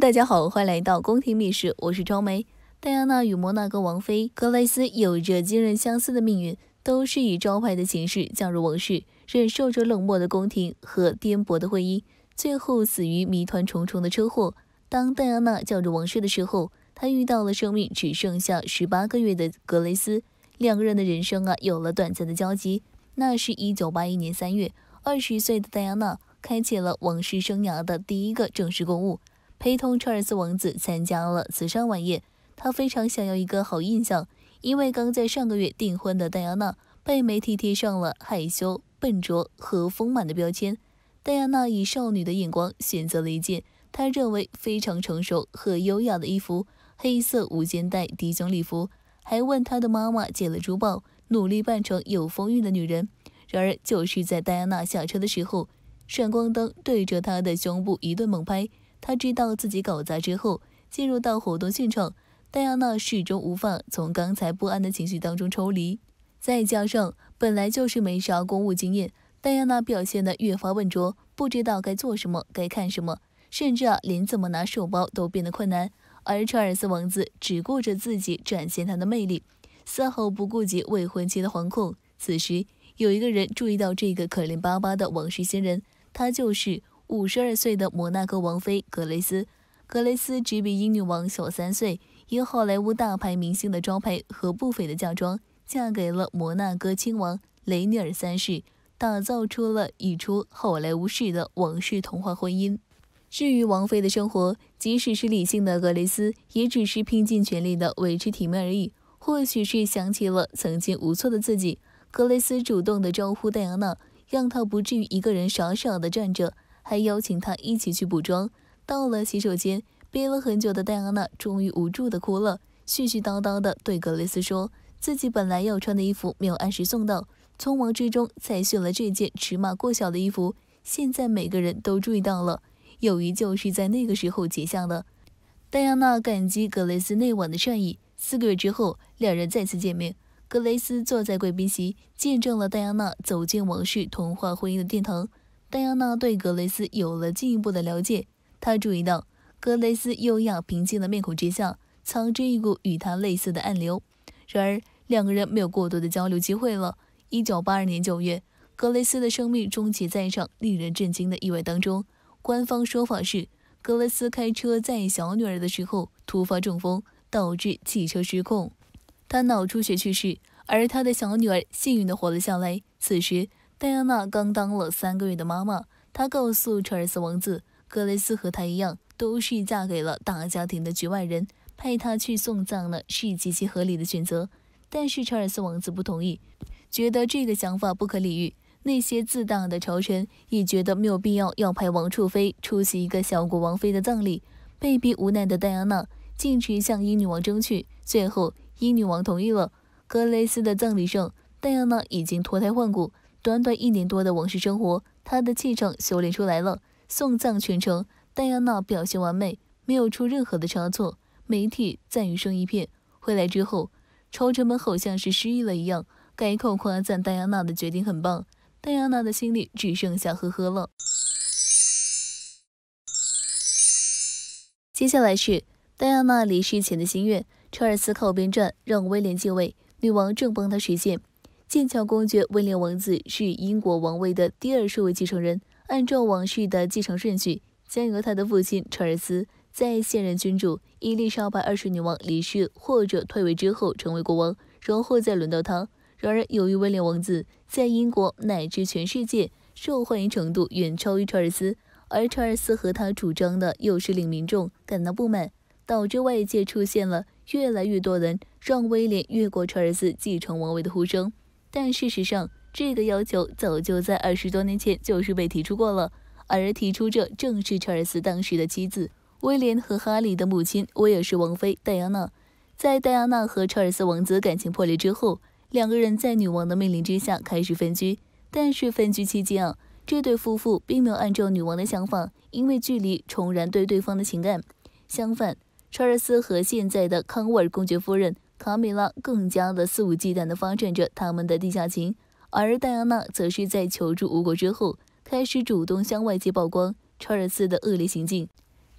大家好，欢迎来到宫廷秘事，我是张梅。戴安娜与摩纳哥王妃格雷斯有着惊人相似的命运，都是以招牌的形式嫁入王室，忍受着冷漠的宫廷和颠簸的婚姻，最后死于谜团重重的车祸。当戴安娜嫁入王室的时候，她遇到了生命只剩下十八个月的格雷斯，两个人的人生啊有了短暂的交集。那是一九八一年三月，二十岁的戴安娜开启了王室生涯的第一个正式公务。陪同查尔斯王子参加了慈善晚宴，他非常想要一个好印象，因为刚在上个月订婚的戴安娜被媒体贴上了害羞、笨拙和丰满的标签。戴安娜以少女的眼光选择了一件她认为非常成熟和优雅的衣服——黑色无肩带低胸礼服，还问她的妈妈借了珠宝，努力扮成有风韵的女人。然而，就是在戴安娜下车的时候，闪光灯对着她的胸部一顿猛拍。他知道自己搞砸之后，进入到活动现场，戴安娜始终无法从刚才不安的情绪当中抽离。再加上本来就是没啥公务经验，戴安娜表现得越发笨拙，不知道该做什么，该看什么，甚至啊连怎么拿手包都变得困难。而查尔斯王子只顾着自己展现他的魅力，丝毫不顾及未婚妻的惶恐。此时，有一个人注意到这个可怜巴巴的王室新人，他就是。五十二岁的摩纳哥王妃格雷斯。格雷斯只比英女王小三岁，以好莱坞大牌明星的招牌和不菲的嫁妆，嫁给了摩纳哥亲王雷尼尔三世，打造出了一出好莱坞式的王室童话婚姻。至于王妃的生活，即使是理性的格雷斯，也只是拼尽全力的维持体面而已。或许是想起了曾经无措的自己，格雷斯主动的招呼戴安娜，让她不至于一个人傻傻的站着。还邀请他一起去补妆。到了洗手间，憋了很久的戴安娜终于无助地哭了，絮絮叨叨地对格雷斯说，自己本来要穿的衣服没有按时送到，匆忙之中才选了这件尺码过小的衣服。现在每个人都注意到了，友谊就是在那个时候结下的。戴安娜感激格雷斯那晚的善意。四个月之后，两人再次见面，格雷斯坐在贵宾席，见证了戴安娜走进王室童话婚姻的殿堂。戴安娜对格雷斯有了进一步的了解，她注意到格雷斯优雅平静的面孔之下，藏着一股与她类似的暗流。然而，两个人没有过多的交流机会了。一九八二年九月，格雷斯的生命终结在一场令人震惊的意外当中。官方说法是，格雷斯开车载小女儿的时候突发中风，导致汽车失控，她脑出血去世，而她的小女儿幸运地活了下来。此时。戴安娜刚当了三个月的妈妈，她告诉查尔斯王子，格雷斯和她一样都是嫁给了大家庭的局外人，派她去送葬呢是极其合理的选择。但是查尔斯王子不同意，觉得这个想法不可理喻。那些自大的朝臣也觉得没有必要要派王储妃出席一个小国王妃的葬礼。被逼无奈的戴安娜，径直向英女王争取，最后英女王同意了。格雷斯的葬礼上，戴安娜已经脱胎换骨。短短一年多的王室生活，他的气场修炼出来了。送葬全程，戴安娜表现完美，没有出任何的差错，媒体赞誉声一片。回来之后，超臣们好像是失忆了一样，改口夸赞戴安娜的决定很棒。戴安娜的心里只剩下呵呵了。接下来是戴安娜离世前的心愿，查尔斯靠边站，让威廉继位，女王正帮他实现。剑桥公爵威廉王子是英国王位的第二顺位继承人。按照王室的继承顺序，将由他的父亲查尔斯在现任君主伊丽莎白二世女王离世或者退位之后成为国王，然后再轮到他。然而，由于威廉王子在英国乃至全世界受欢迎程度远超于查尔斯，而查尔斯和他主张的又是令民众感到不满，导致外界出现了越来越多人让威廉越过查尔斯继承王位的呼声。但事实上，这个要求早就在二十多年前就是被提出过了，而提出者正是查尔斯当时的妻子威廉和哈里的母亲威尔士王妃戴安娜。在戴安娜和查尔斯王子感情破裂之后，两个人在女王的命令之下开始分居。但是分居期间啊，这对夫妇并没有按照女王的想法，因为距离重燃对对方的情感。相反，查尔斯和现在的康沃尔公爵夫人。卡米拉更加的肆无忌惮的发展着他们的地下情，而戴安娜则是在求助无果之后，开始主动向外界曝光查尔斯的恶劣行径。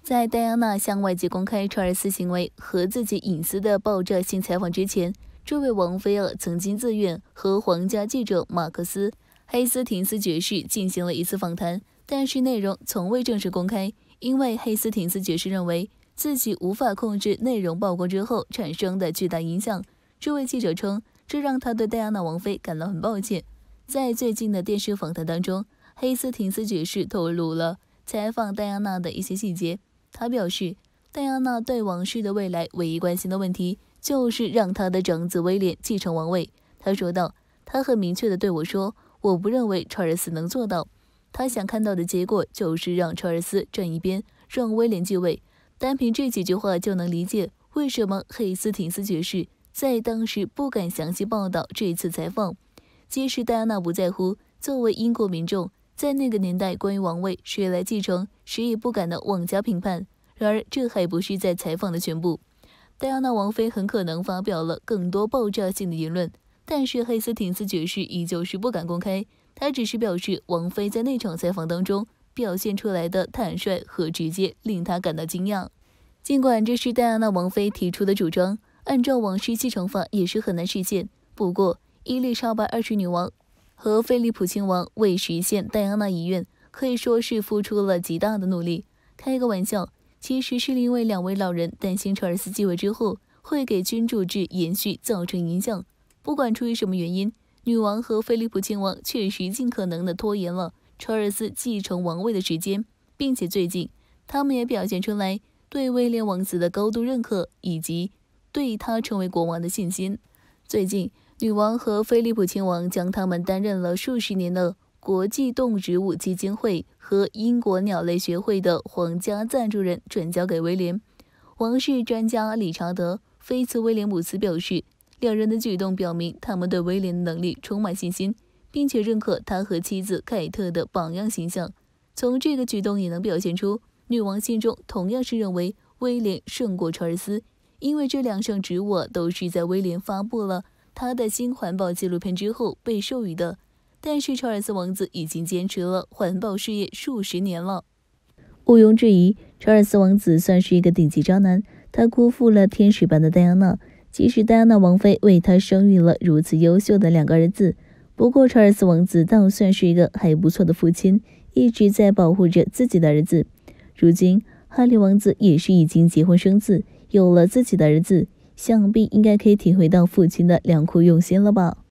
在戴安娜向外界公开查尔斯行为和自己隐私的爆炸性采访之前，这位王菲儿曾经自愿和皇家记者马克思·黑斯廷斯爵士进行了一次访谈，但是内容从未正式公开，因为黑斯廷斯爵士认为。自己无法控制内容曝光之后产生的巨大影响。这位记者称，这让他对戴安娜王妃感到很抱歉。在最近的电视访谈当中，黑斯廷斯爵士透露了采访戴安娜的一些细节。他表示，戴安娜对王室的未来唯一关心的问题就是让她的长子威廉继承王位。他说道：“他很明确地对我说，我不认为查尔斯能做到。他想看到的结果就是让查尔斯站一边，让威廉继位。”单凭这几句话就能理解为什么黑斯廷斯爵士在当时不敢详细报道这次采访。即使戴安娜不在乎，作为英国民众，在那个年代关于王位谁来继承，谁也不敢妄加评判。然而，这还不是在采访的全部。戴安娜王妃很可能发表了更多爆炸性的言论，但是黑斯廷斯爵士依旧是不敢公开。他只是表示，王妃在那场采访当中。表现出来的坦率和直接令他感到惊讶。尽管这是戴安娜王妃提出的主张，按照王室继承法也是很难实现。不过，伊丽莎白二世女王和菲利普亲王为实现戴安娜遗愿，可以说是付出了极大的努力。开个玩笑，其实是因为两位老人担心查尔斯继位之后会给君主制延续造成影响。不管出于什么原因，女王和菲利普亲王确实尽可能的拖延了。查尔斯继承王位的时间，并且最近，他们也表现出来对威廉王子的高度认可以及对他成为国王的信心。最近，女王和菲利普亲王将他们担任了数十年的国际动植物基金会和英国鸟类学会的皇家赞助人转交给威廉。王室专家理查德·菲茨威廉姆斯表示，两人的举动表明他们对威廉的能力充满信心。并且认可他和妻子凯特的榜样形象，从这个举动也能表现出女王心中同样是认为威廉胜过查尔斯，因为这两项职务都是在威廉发布了他的新环保纪录片之后被授予的。但是查尔斯王子已经坚持了环保事业数十年了，毋庸置疑，查尔斯王子算是一个顶级渣男，他辜负了天使般的戴安娜，即使戴安娜王妃为他生育了如此优秀的两个儿子。不过，查尔斯王子倒算是一个还不错的父亲，一直在保护着自己的儿子。如今，哈利王子也是已经结婚生子，有了自己的儿子，想必应该可以体会到父亲的良苦用心了吧。